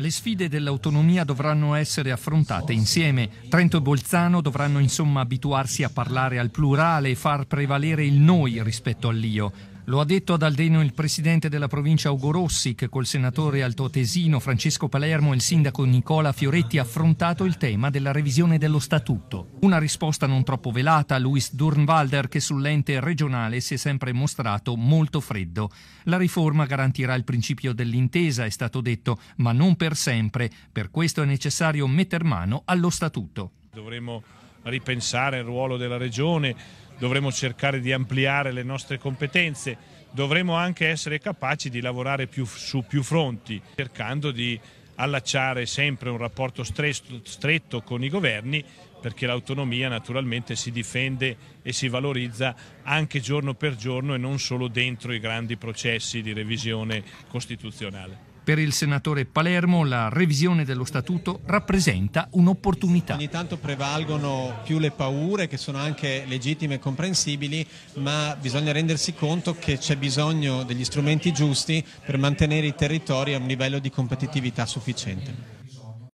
Le sfide dell'autonomia dovranno essere affrontate insieme. Trento e Bolzano dovranno insomma abituarsi a parlare al plurale e far prevalere il noi rispetto all'io. Lo ha detto ad Aldeno il presidente della provincia Ugo Rossi, che col senatore altoatesino Francesco Palermo e il sindaco Nicola Fioretti ha affrontato il tema della revisione dello statuto. Una risposta non troppo velata a Luis Durnwalder, che sull'ente regionale si è sempre mostrato molto freddo. La riforma garantirà il principio dell'intesa, è stato detto, ma non per sempre. Per questo è necessario metter mano allo statuto. Dovremo ripensare il ruolo della regione dovremo cercare di ampliare le nostre competenze, dovremo anche essere capaci di lavorare più, su più fronti, cercando di allacciare sempre un rapporto stretto, stretto con i governi perché l'autonomia naturalmente si difende e si valorizza anche giorno per giorno e non solo dentro i grandi processi di revisione costituzionale. Per il senatore Palermo la revisione dello statuto rappresenta un'opportunità. Ogni tanto prevalgono più le paure che sono anche legittime e comprensibili, ma bisogna rendersi conto che c'è bisogno degli strumenti giusti per mantenere i territori a un livello di competitività sufficiente.